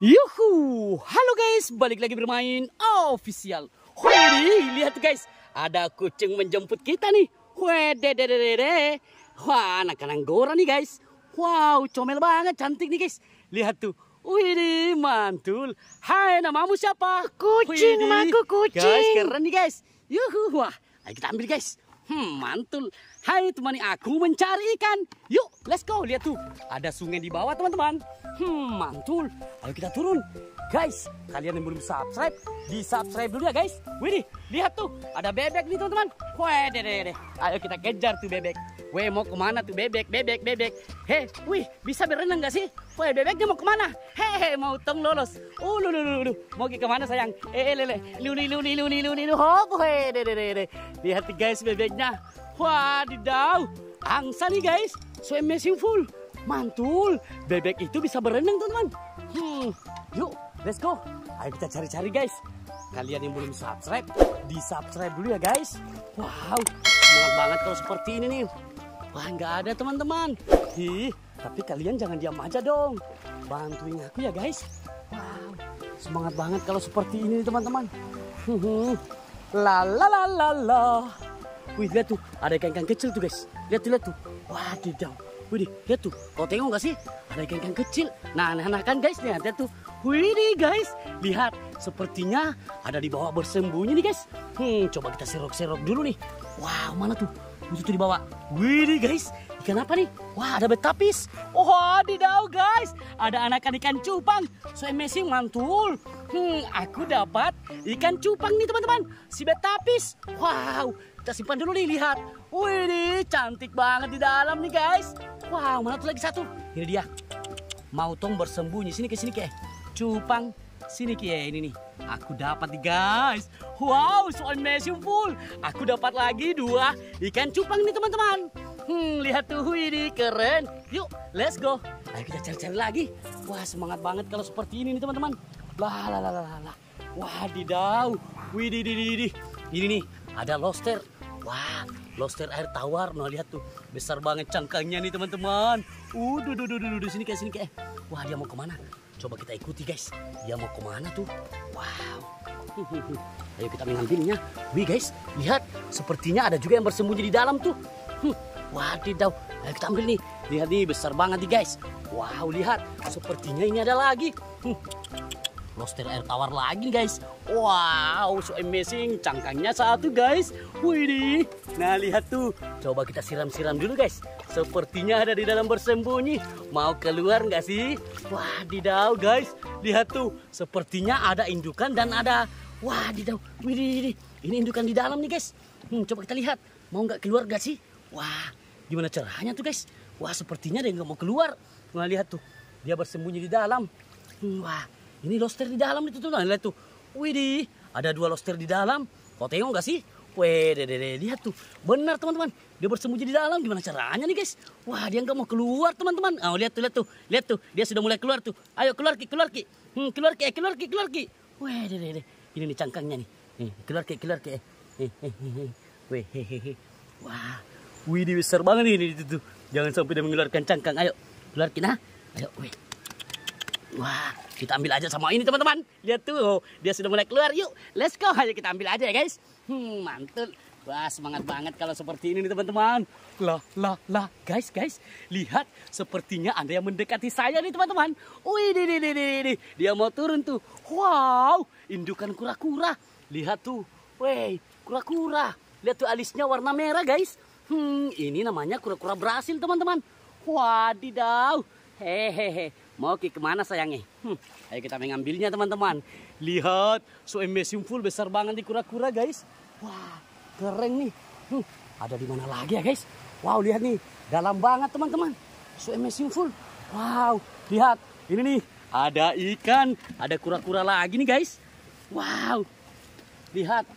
Yuhu, halo guys, balik lagi bermain official. Wih, lihat guys, ada kucing menjemput kita nih. de de de Wede, de, Wah, anak gora nih guys. Wow, comel banget, cantik nih guys. Lihat tuh. Wih, mantul. Hai, namamu siapa? Kucing, Widi. maku kucing. Guys, keren nih guys. Yuhu, wah, ayo kita ambil guys. Hmm, mantul. Hai temani aku mencari ikan. Yuk, let's go. Lihat tuh, ada sungai di bawah teman-teman. Hmm, mantul. Ayo kita turun. Guys, kalian yang belum subscribe, di subscribe dulu ya guys. Wih lihat tuh, ada bebek nih teman-teman. Wih, deh, deh, deh. Ayo kita kejar tuh bebek. Weh mau kemana tuh bebek, bebek, bebek. Hei, wih bisa berenang gak sih? Weh bebeknya mau kemana? Hei, mau tong lolos. Ulu, uh, ulu, ulu, Mau ke kemana sayang? Eh, eh lele, luni, luni, luni, luni, luni. Hop, weh deh, deh, deh. Lihat guys bebeknya. Wadidaw, angsa nih guys. So amazing full. Mantul, bebek itu bisa berenang teman-teman. Hmm, yuk, let's go. Ayo kita cari-cari guys. Kalian yang belum subscribe, di subscribe dulu ya guys. Wow, semangat banget kalau seperti ini nih. Wah, nggak ada teman-teman. Ih, tapi kalian jangan diam aja dong. Bantuin aku ya guys. Wow, semangat banget kalau seperti ini teman-teman. Hmm, la la la la la. Wih, lihat tuh, ada ikan-ikan kecil tuh guys. Lihat tuh, lihat tuh. Wah, tidak. Wih, lihat tuh. Kau tengok nggak sih? Ada ikan-ikan kecil. Nah, anak-anak kan guys, nih, lihat tuh. Wih, nih, guys. Lihat, sepertinya ada di bawah bersembunyi nih guys. Hmm, coba kita serok-serok dulu nih. Wow, mana tuh? Itu tuh dibawa. Wih guys, ikan apa nih? Wah ada betapis. Wah didau guys, ada anakan ikan cupang. So amazing mantul. Hmm, aku dapat ikan cupang nih teman-teman. Si betapis. Wow, kita simpan dulu nih lihat. Wih cantik banget di dalam nih guys. Wow, mana tuh lagi satu? Ini dia. Mau tong bersembunyi sini ke sini ke. Cupang sini ke ini nih. Aku dapat nih guys. Wow, so amazing full. Aku dapat lagi dua ikan cupang nih teman-teman. Hmm, lihat tuh ini keren. Yuk, let's go. Ayo kita cari-cari lagi. Wah, semangat banget kalau seperti ini nih teman-teman. Lah, lah, lah, lah, lah. Wadidaw. Widih, di, di. Ini nih, ada lobster. Wah, lobster air tawar. Nah, lihat tuh. Besar banget cangkangnya nih, teman-teman. Uh, duh, duh, duh, duh, duh, sini kayak sini kayak. Wah, dia mau kemana? Coba kita ikuti, guys. Dia mau kemana tuh? Wow. Ayo kita mengambilnya. Wih guys, lihat. Sepertinya ada juga yang bersembunyi di dalam tuh. Hmm. Wadidaw. Ayo kita ambil nih. Lihat nih, besar banget nih guys. Wow, lihat. Sepertinya ini ada lagi. Hmm. Lobster air tawar lagi guys. Wow, so amazing. Cangkangnya satu guys. Wih, nah lihat tuh. Coba kita siram-siram dulu guys. Sepertinya ada di dalam bersembunyi. Mau keluar nggak sih? Wah, didau guys. Lihat tuh, sepertinya ada indukan dan ada... Wah, didau. Ini, ini, ini indukan di dalam nih guys. Hmm, coba kita lihat. Mau nggak keluar nggak sih? Wah, gimana cerahnya tuh guys? Wah, sepertinya dia nggak mau keluar. Nah, lihat tuh. Dia bersembunyi di dalam. Hmm, wah, ini loster di dalam itu tuh. Nah, lihat tuh. Widih, ada dua loster di dalam. Kau tengok nggak sih? Weh, deh, deh, tuh benar teman-teman. Dia bersembunyi di dalam. Gimana caranya nih guys? Wah, dia nggak mau keluar teman-teman. Oh, lihat tuh, lihat tuh, lihat tuh. Dia sudah mulai keluar tuh. Ayo keluar ki, keluar ki, hmm, keluar ki, eh, keluar ki, keluar ki. Weh, deh, Ini nih cangkangnya nih. Nih, keluar ki, keluar ki. Hehehe. Eh, eh, weh, hehehe. Wah, wih, dia besar banget ini itu tuh. Jangan sampai dia mengeluarkan cangkang. Ayo, keluar ki nah. Ayo, wih. Wah, kita ambil aja sama ini teman-teman. Lihat tuh, oh, dia sudah mulai keluar. Yuk, let's go. Ayo kita ambil aja ya guys. Hmm, mantul. Wah, semangat banget kalau seperti ini nih teman-teman. Lah, lah, lah. Guys, guys. Lihat, sepertinya ada yang mendekati saya nih teman-teman. Wih, di, di, di, di, Dia mau turun tuh. Wow, indukan kura-kura. Lihat tuh. Wey, kura-kura. Lihat tuh alisnya warna merah, guys. Hmm, ini namanya kura-kura berhasil teman-teman. Wadidaw. Hehehe. Mau ke kemana sayangnya? Hmm, ayo kita mengambilnya, teman-teman. Lihat, so amazing full besar banget di kura-kura, guys. Wah, keren nih. Hmm, ada di mana lagi ya guys? Wow, lihat nih. Dalam banget teman-teman. So amazing full. Wow, lihat. Ini nih, ada ikan. Ada kura-kura lagi nih guys. Wow, lihat.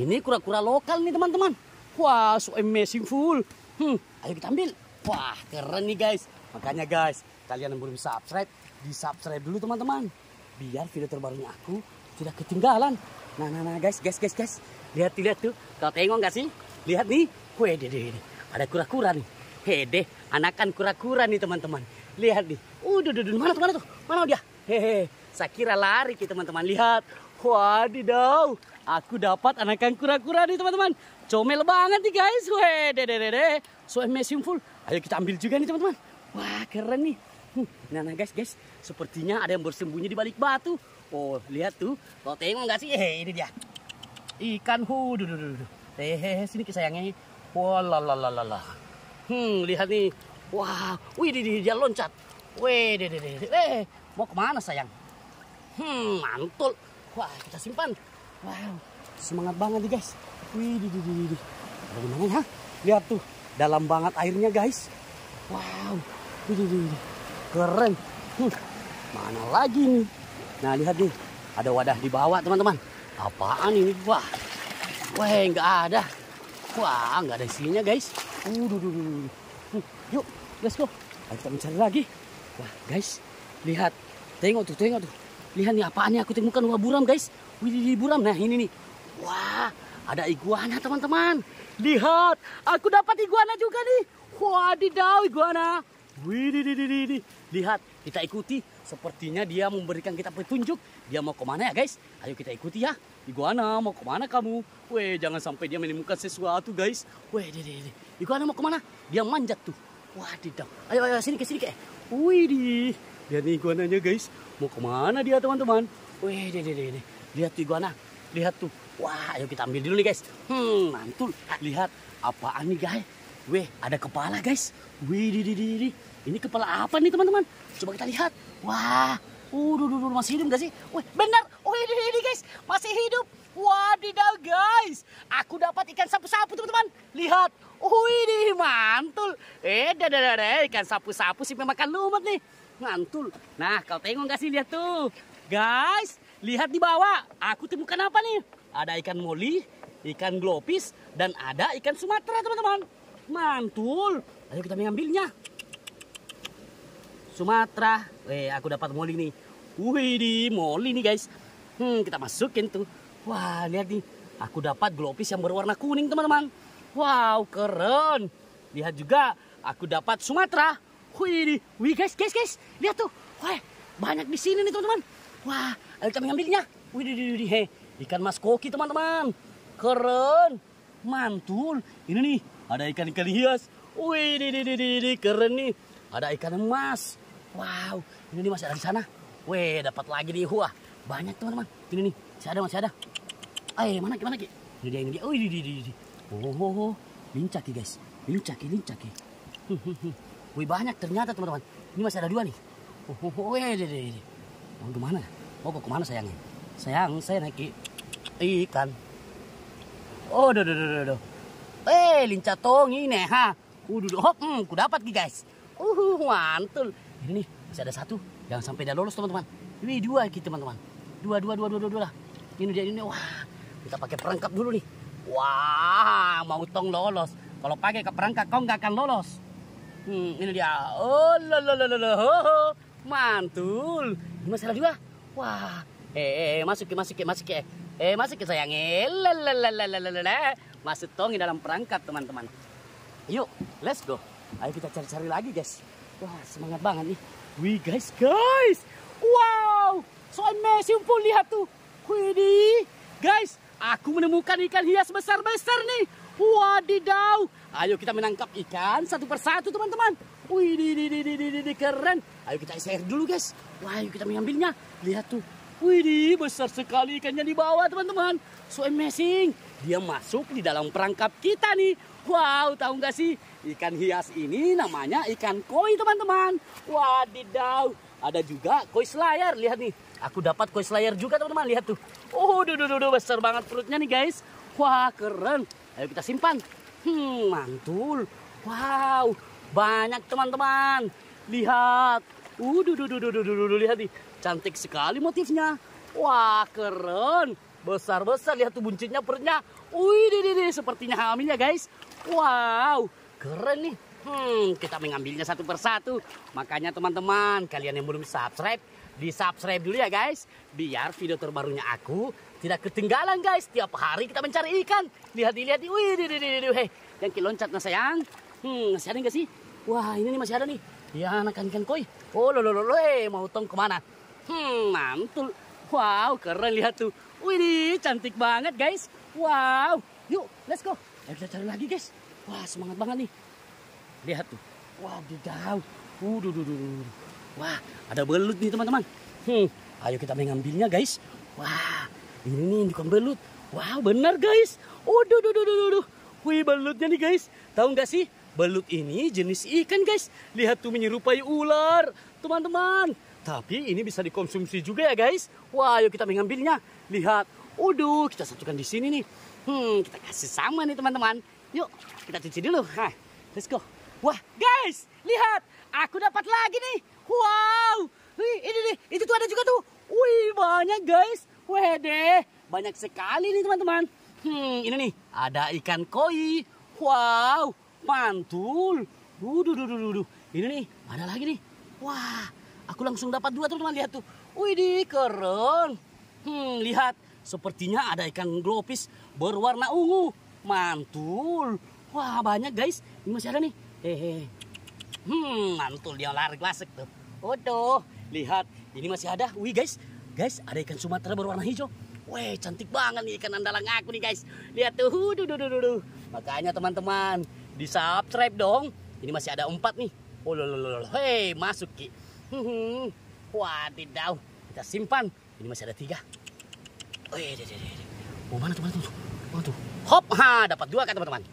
Ini kura-kura lokal nih teman-teman. Wow so amazing full. Hmm, ayo kita ambil. Wah, keren nih guys. Makanya guys, kalian yang belum subscribe, di subscribe dulu teman-teman. Biar video terbarunya aku tidak ketinggalan. Nah, nah, nah, guys, guys, guys, guys. Lihat, lihat tuh. Kau tengok gak sih? Lihat nih. Wih, deh, deh, deh. Ada kura-kura nih. Hede, anakan kura-kura nih, teman-teman. Lihat nih. Udah, udah, mana tuh, mana tuh? Mana dia? Hehe. Saya kira lari ki teman-teman. Lihat. Wadidaw. Aku dapat anakan kura-kura nih, teman-teman. Comel banget nih, guys. Wih, deh, deh, deh, deh. So amazing full. Ayo kita ambil juga nih, teman-teman. Wah, keren nih. Hm. Nah, nah guys, guys, sepertinya ada yang bersembunyi di balik batu. Oh, lihat tuh. Kau tengok nggak sih? Hei, eh, ini dia. Ikan hu, duh, duh, duh. Eh, Hehehe, sini kesayangnya. Walalalala. Hmm, lihat nih. Wah, wih, dia, dia loncat. Wih, dia, dia, dia. Eh, mau kemana sayang? Hmm, mantul. Wah, kita simpan. Wow, semangat banget nih guys. Wih, di, di, di, di. Bagaimana ya? Lihat tuh, dalam banget airnya guys. Wow, wih, di, di, di. keren. Hmm, mana lagi nih? Nah lihat nih, ada wadah di bawah teman-teman. Apaan ini? Wah, wah enggak ada. Wah enggak ada isinya guys. Uh, duh, duh, duh. yuk, let's go. Ayo kita mencari lagi. Wah guys, lihat. Tengok tuh, tengok tuh. Lihat nih apaan yang aku temukan. Wah buram guys. Wih, buram. Nah ini nih. Wah, ada iguana teman-teman. Lihat, aku dapat iguana juga nih. wah Wadidaw iguana. Wih, di, di, di, di. Lihat, kita ikuti Sepertinya dia memberikan kita petunjuk. Dia mau kemana ya guys? Ayo kita ikuti ya. Iguana mau kemana kamu? Weh jangan sampai dia menemukan sesuatu guys. Weh deh deh deh. Iguana mau kemana? Dia manjat tuh. Wah tidak. Ayo ayo sini ke sini ke. Wih di. Lihat nih iguananya guys. Mau kemana dia teman-teman? Weh deh deh deh. Lihat tuh iguana. Lihat tuh. Wah ayo kita ambil dulu nih guys. Hmm mantul. Lihat apaan nih guys. Weh ada kepala guys. Wih di di di. Ini kepala apa nih teman-teman? Coba kita lihat. Wah, udah, udah, udah masih hidup gak sih? Wih, benar. Oh, ini, ini guys, masih hidup. Wadidaw guys, aku dapat ikan sapu-sapu teman-teman. Lihat, oh, ini mantul. Eh, dadah, ikan sapu-sapu sih memakan lumut nih. Mantul. Nah, kau tengok gak sih lihat tuh. Guys, lihat di bawah. Aku temukan apa nih? Ada ikan moli, ikan glopis, dan ada ikan Sumatera teman-teman. Mantul. Ayo kita mengambilnya. Sumatera. Eh, aku dapat moli nih. Wih, di moli nih guys. Hmm, kita masukin tuh. Wah, lihat nih. Aku dapat glopis yang berwarna kuning, teman-teman. Wow, keren. Lihat juga, aku dapat Sumatera. Wih, di, wih guys, guys, guys. Lihat tuh. Wah, banyak di sini nih, teman-teman. Wah, ayo kita mengambilnya. Wih, di di, di di Hey, Ikan mas koki, teman-teman. Keren. Mantul. Ini nih, ada ikan-ikan hias. Wih, di, di, di, di, keren nih. Ada ikan emas. Wow, ini masih ada di sana. Weh, dapat lagi di Wah, banyak teman-teman. Ini nih, masih ada, masih ada. Eh, mana, gimana, Ki? Ini dia, ini dia. Oh, ini, ini, dia. Oh, oh, oh. Lincak, guys. Lincak, lincak. Hm, hm, hm. Wih, banyak ternyata, teman-teman. Ini masih ada dua nih. Oh, oh, oh, ini, ini, dia. Mau kemana? Mau oh, kemana, sayangnya? Sayang, saya naik ikan. Oh, do, do, do, do. Eh, lincah tong ini, ha. Udah, oh, hmm, ku dapat, guys. Uh, mantul ini nih masih ada satu jangan sampai dia lolos teman-teman ini dua kita teman-teman dua dua dua dua dua, dua lah ini dia ini wah kita pakai perangkap dulu nih wah mau tong lolos kalau pakai ke perangkap kau nggak akan lolos hmm, ini dia oh lo lo lo lo mantul ini masih ada dua wah eh, eh, eh masuk ke masuk ke masuk ke eh masuk ke sayang eh masuk tong di dalam perangkap teman-teman yuk let's go ayo kita cari-cari lagi guys Wah, semangat banget nih. Wih, guys, guys. Wow, so amazing pun lihat tuh. Widih, guys, aku menemukan ikan hias besar-besar nih. Wadidaw. Ayo kita menangkap ikan satu persatu, teman-teman. Wih, di, di, di, di, di, di, keren. Ayo kita isi air dulu, guys. Wah, ayo kita mengambilnya. Lihat tuh. Widih, besar sekali ikannya di bawah, teman-teman. So amazing. Dia masuk di dalam perangkap kita nih. Wow, tahu nggak sih? Ikan hias ini namanya ikan koi teman-teman. Wadidaw. Ada juga koi selayar. Lihat nih. Aku dapat koi selayar juga teman-teman. Lihat tuh. Oh, duh, duh, duh, besar banget perutnya nih guys. Wah, keren. Ayo kita simpan. Hmm, mantul. Wow, banyak teman-teman. Lihat. Uh, duh, duh, duh, duh, duh, duh, duh, lihat nih. Cantik sekali motifnya. Wah, keren. Besar-besar. Lihat tuh buncitnya perutnya. Wih, deh, deh, Sepertinya hamil ya guys. Wow, keren nih. Hmm, kita mengambilnya satu persatu. Makanya teman-teman, kalian yang belum subscribe, di subscribe dulu ya guys. Biar video terbarunya aku tidak ketinggalan guys. Tiap hari kita mencari ikan. Lihat, lihat, wih, di, di, di, di, di, Hey, Yang loncat nah sayang. Hmm, masih ada nggak sih? Wah, ini nih masih ada nih. Ya, anak ikan koi. Oh, lo, lo, lo, lo, hey, mau tong kemana? Hmm, mantul. Wow, keren lihat tuh. Wih, cantik banget guys. Wow, yuk, let's go. Ayo kita cari lagi guys. Wah semangat banget nih. Lihat tuh. Wah di jauh. Uduh, uduh, uduh. Wah ada belut nih teman-teman. Hmm, ayo kita mengambilnya guys. Wah ini nih indukan belut. Wah benar guys. Uduh, uduh, uduh, uduh. Wih belutnya nih guys. Tahu nggak sih? Belut ini jenis ikan guys. Lihat tuh menyerupai ular. Teman-teman. Tapi ini bisa dikonsumsi juga ya guys. Wah ayo kita mengambilnya. Lihat. Uduh kita satukan di sini nih. Hmm kita kasih sama nih teman-teman. Yuk, kita cuci dulu. Nah, let's go. Wah, guys, lihat. Aku dapat lagi nih. Wow. Wih, ini nih, itu tuh ada juga tuh. Wih, banyak guys. Wede, banyak sekali nih teman-teman. Hmm, ini nih, ada ikan koi. Wow, mantul. Duh, duh, duh, duh, duh. Ini nih, ada lagi nih. Wah, aku langsung dapat dua teman-teman. Lihat tuh. Wih, di keren. Hmm, lihat. Sepertinya ada ikan glopis berwarna ungu mantul wah banyak guys ini masih ada nih hehe eh. hmm mantul dia lari klasik tuh waduh lihat ini masih ada wih guys guys ada ikan Sumatera berwarna hijau Weh cantik banget nih ikan andalan aku nih guys Lihat tuh duh, duh, duh, duh. Makanya teman-teman Di subscribe dong Ini masih ada empat nih Oh lo Hei masuk Ki hmm, hmm. Wadidaw Kita simpan Ini masih ada tiga Weh deh Oh mana tuh mana tuh Waduh, hop ha dapat dua kan teman-teman.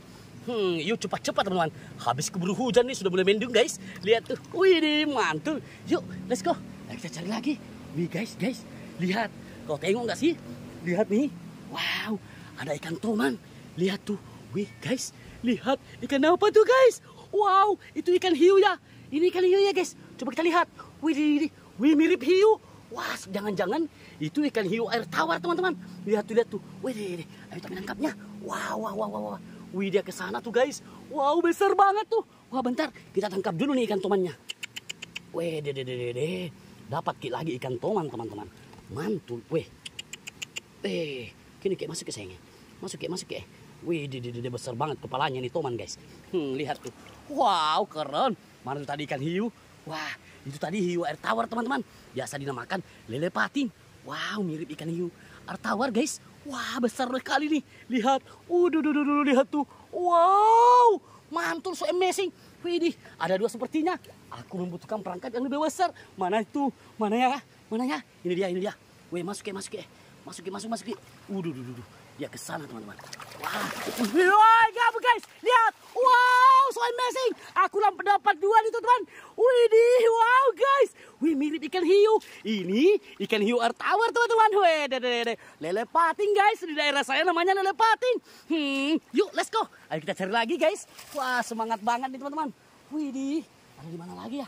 Hmm, yuk cepat-cepat teman-teman. Habis keburu hujan nih sudah mulai mendung guys. Lihat tuh, wih di mantul. Yuk, let's go. Nah, kita cari lagi. Wih guys, guys, lihat. Kau tengok nggak sih? Lihat nih. Wow, ada ikan toman. Lihat tuh. Wih guys, lihat ikan apa tuh guys? Wow, itu ikan hiu ya. Ini ikan hiu ya guys. Coba kita lihat. Wih, wih, wih mirip hiu. Wah, jangan-jangan itu ikan hiu air tawar, teman-teman. Lihat tuh, lihat tuh. Wih, deh, deh. ayo kita menangkapnya. Wah, wah, wah, wah, wah. Wih, dia ke sana tuh, guys. Wow, besar banget tuh. Wah, bentar. Kita tangkap dulu nih ikan tomannya. Wih, deh, deh, deh, deh. Dapat lagi ikan toman, teman-teman. Mantul. Wih. Eh, kini kayak masuk ke sayangnya. Masuk ya, masuk ya. Wih, deh, deh, deh, besar banget kepalanya nih toman, guys. Hmm, lihat tuh. Wow, keren. Mana tuh tadi ikan hiu? Wah, itu tadi hiu air tawar teman-teman. Biasa dinamakan lele pating. Wow, mirip ikan hiu air tawar guys. Wah, besar sekali nih. Lihat. Udah, udah, udah, lihat tuh. Wow, mantul so amazing. Widih, ada dua sepertinya. Aku membutuhkan perangkat yang lebih besar. Mana itu? Mana ya? Mana ya? Ini dia, ini dia. Weh, masuk ya, masuk ya. Masuk ya, masuk, masuk ya. Udah, udah, udah. Ya ke sana teman-teman. Wah, wah, gak guys, lihat, wow, so amazing. Aku dapat dua nih teman-teman. Widih, wow guys, wih mirip ikan hiu. Ini ikan hiu air tawar teman-teman. Wih, deh, lele pating guys di daerah saya namanya lele pating. Hmm, yuk let's go. Ayo kita cari lagi guys. Wah, semangat banget nih teman-teman. Widih, ada di mana lagi ya?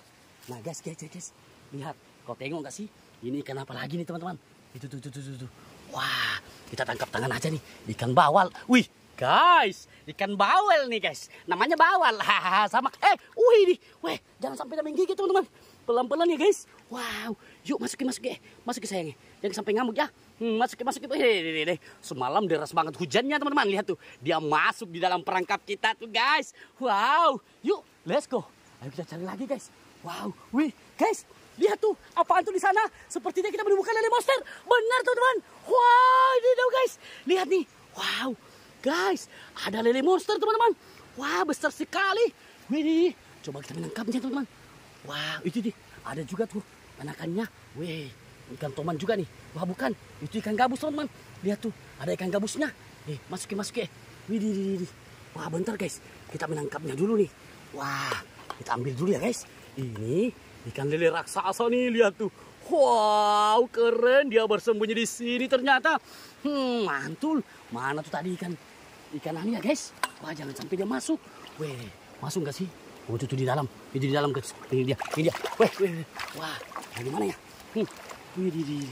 Nah guys, guys, guys, guys. lihat, kau tengok gak sih? Ini ikan apa lagi nih teman-teman? Itu tuh, tuh, tuh, tuh, tuh. Wah, kita tangkap tangan aja nih ikan bawal. Wih, guys, ikan bawal nih guys. Namanya bawal. Hahaha, sama. Eh, wih nih. wih jangan sampai ada gigit teman-teman. Pelan-pelan ya guys. Wow, yuk masukin masukin, eh, masukin sayangnya. Jangan sampai ngamuk ya. Hmm, masukin masukin. Hei, Semalam deras banget hujannya teman-teman. Lihat tuh, dia masuk di dalam perangkap kita tuh guys. Wow, yuk, let's go. Ayo kita cari lagi guys. Wow, wih, guys, Lihat tuh, apaan tuh di sana? Sepertinya kita menemukan lele monster. Benar tuh teman Wow, ini dong guys. Lihat nih. Wow, guys, ada lele monster teman-teman. Wah, wow, besar sekali. Wih, coba kita menangkapnya teman-teman. wow, itu nih. Ada juga tuh anakannya. Wih, ikan toman juga nih. Wah, bukan. Itu ikan gabus teman-teman. Lihat tuh, ada ikan gabusnya. Eh, masukin, masukin. Wih, di, di, di. Wah, bentar guys. Kita menangkapnya dulu nih. Wah, kita ambil dulu ya guys. Ini Ikan lele raksasa nih, lihat tuh. Wow, keren dia bersembunyi di sini ternyata. Hmm, mantul. Mana tuh tadi ikan? Ikan ya guys. Wah, jangan sampai dia masuk. Weh, masuk gak sih? Oh, itu, itu di dalam. Itu di dalam, guys. Ini dia, ini dia. Weh, weh, weh. Wah, ada di mana ya? Hmm, wih, di, di, di.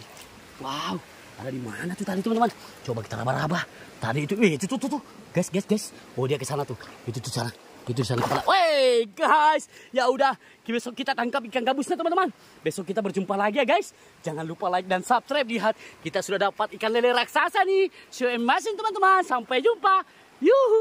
Wow, ada di mana tuh tadi teman-teman? Coba kita raba-raba. Tadi itu, wih, itu tuh, tuh, tuh. Guys, guys, guys. Oh, dia ke sana tuh. Itu tuh sana. Itu di sana kepala. Wey guys, ya udah besok kita tangkap ikan gabusnya teman-teman. Besok kita berjumpa lagi ya guys. Jangan lupa like dan subscribe. Lihat kita sudah dapat ikan lele raksasa nih. Show emasin, teman-teman. Sampai jumpa. Yuhu.